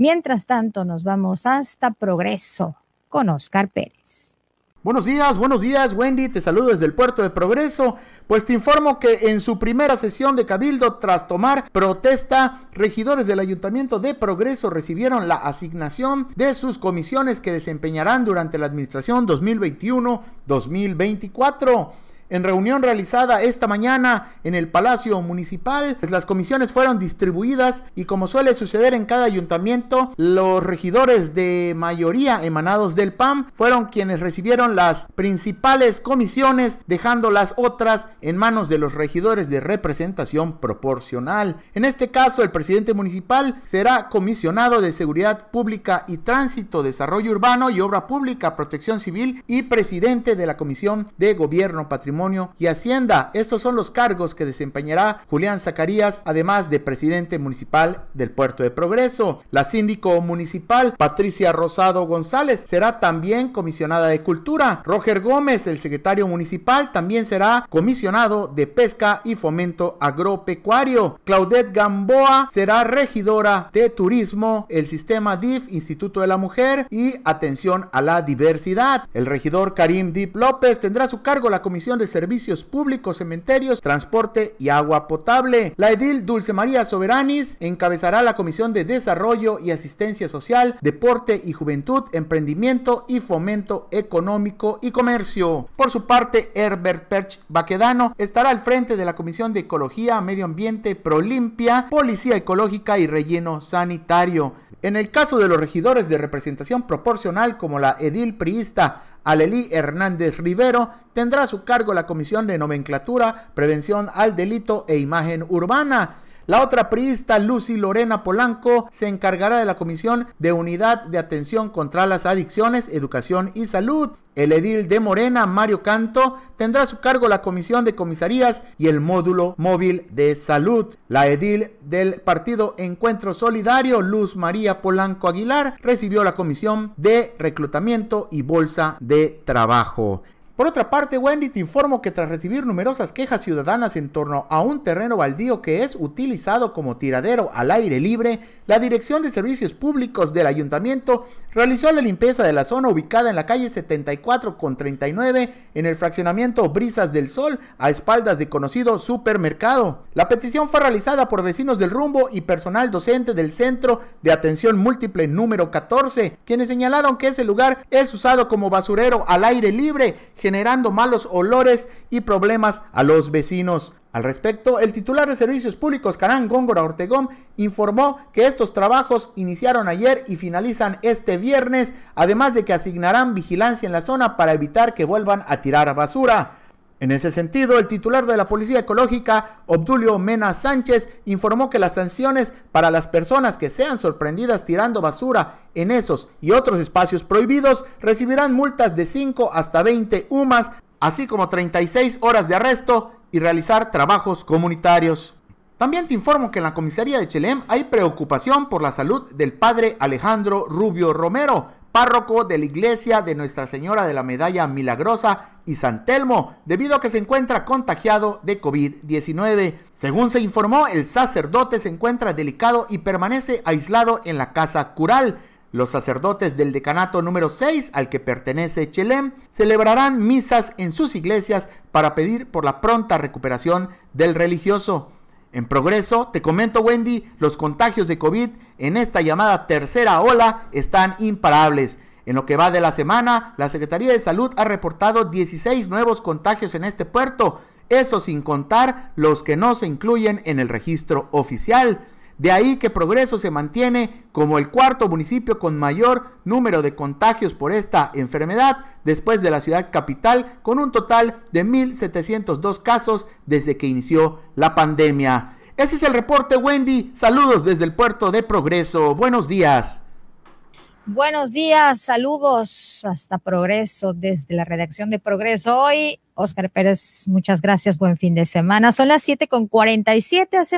Mientras tanto, nos vamos hasta Progreso con Oscar Pérez. Buenos días, buenos días Wendy, te saludo desde el puerto de Progreso, pues te informo que en su primera sesión de Cabildo tras tomar protesta, regidores del Ayuntamiento de Progreso recibieron la asignación de sus comisiones que desempeñarán durante la administración 2021-2024. En reunión realizada esta mañana en el Palacio Municipal, pues, las comisiones fueron distribuidas y como suele suceder en cada ayuntamiento, los regidores de mayoría emanados del PAM fueron quienes recibieron las principales comisiones, dejando las otras en manos de los regidores de representación proporcional. En este caso, el presidente municipal será comisionado de Seguridad Pública y Tránsito, Desarrollo Urbano y Obra Pública, Protección Civil y presidente de la Comisión de Gobierno Patrimonio y Hacienda. Estos son los cargos que desempeñará Julián Zacarías, además de presidente municipal del Puerto de Progreso. La síndico municipal Patricia Rosado González será también comisionada de Cultura. Roger Gómez, el secretario municipal, también será comisionado de Pesca y Fomento Agropecuario. Claudette Gamboa será regidora de Turismo, el sistema DIF, Instituto de la Mujer y Atención a la Diversidad. El regidor Karim Dip López tendrá su cargo la comisión de servicios públicos, cementerios, transporte y agua potable. La edil Dulce María Soberanis encabezará la Comisión de Desarrollo y Asistencia Social, Deporte y Juventud, Emprendimiento y Fomento Económico y Comercio. Por su parte, Herbert Perch Baquedano estará al frente de la Comisión de Ecología, Medio Ambiente, Prolimpia, Policía Ecológica y Relleno Sanitario. En el caso de los regidores de representación proporcional como la edil priista Alelí Hernández Rivero, tendrá a su cargo la Comisión de Nomenclatura, Prevención al Delito e Imagen Urbana. La otra priista, Lucy Lorena Polanco, se encargará de la Comisión de Unidad de Atención contra las Adicciones, Educación y Salud. El edil de Morena, Mario Canto, tendrá a su cargo la Comisión de Comisarías y el módulo móvil de salud. La edil del partido Encuentro Solidario, Luz María Polanco Aguilar, recibió la Comisión de Reclutamiento y Bolsa de Trabajo. Por otra parte, Wendy te que tras recibir numerosas quejas ciudadanas en torno a un terreno baldío que es utilizado como tiradero al aire libre, la Dirección de Servicios Públicos del Ayuntamiento realizó la limpieza de la zona ubicada en la calle 74 con 39 en el fraccionamiento Brisas del Sol a espaldas de conocido supermercado. La petición fue realizada por vecinos del rumbo y personal docente del Centro de Atención Múltiple número 14, quienes señalaron que ese lugar es usado como basurero al aire libre, generando malos olores y problemas a los vecinos. Al respecto, el titular de Servicios Públicos, Carán Góngora Ortegón, informó que estos trabajos iniciaron ayer y finalizan este viernes, además de que asignarán vigilancia en la zona para evitar que vuelvan a tirar basura. En ese sentido, el titular de la Policía Ecológica, Obdulio Mena Sánchez, informó que las sanciones para las personas que sean sorprendidas tirando basura en esos y otros espacios prohibidos recibirán multas de 5 hasta 20 UMAS, así como 36 horas de arresto y realizar trabajos comunitarios. También te informo que en la comisaría de Chelem hay preocupación por la salud del padre Alejandro Rubio Romero, párroco de la iglesia de Nuestra Señora de la Medalla Milagrosa y San Telmo, debido a que se encuentra contagiado de COVID-19. Según se informó, el sacerdote se encuentra delicado y permanece aislado en la casa cural. Los sacerdotes del decanato número 6 al que pertenece Chelem celebrarán misas en sus iglesias para pedir por la pronta recuperación del religioso. En progreso, te comento Wendy, los contagios de COVID en esta llamada tercera ola están imparables. En lo que va de la semana, la Secretaría de Salud ha reportado 16 nuevos contagios en este puerto, eso sin contar los que no se incluyen en el registro oficial. De ahí que Progreso se mantiene como el cuarto municipio con mayor número de contagios por esta enfermedad, después de la ciudad capital, con un total de 1.702 casos desde que inició la pandemia. Ese es el reporte, Wendy. Saludos desde el puerto de Progreso. Buenos días. Buenos días, saludos hasta Progreso, desde la redacción de Progreso. Hoy, Oscar Pérez, muchas gracias, buen fin de semana. Son las 7 con 47, hacemos.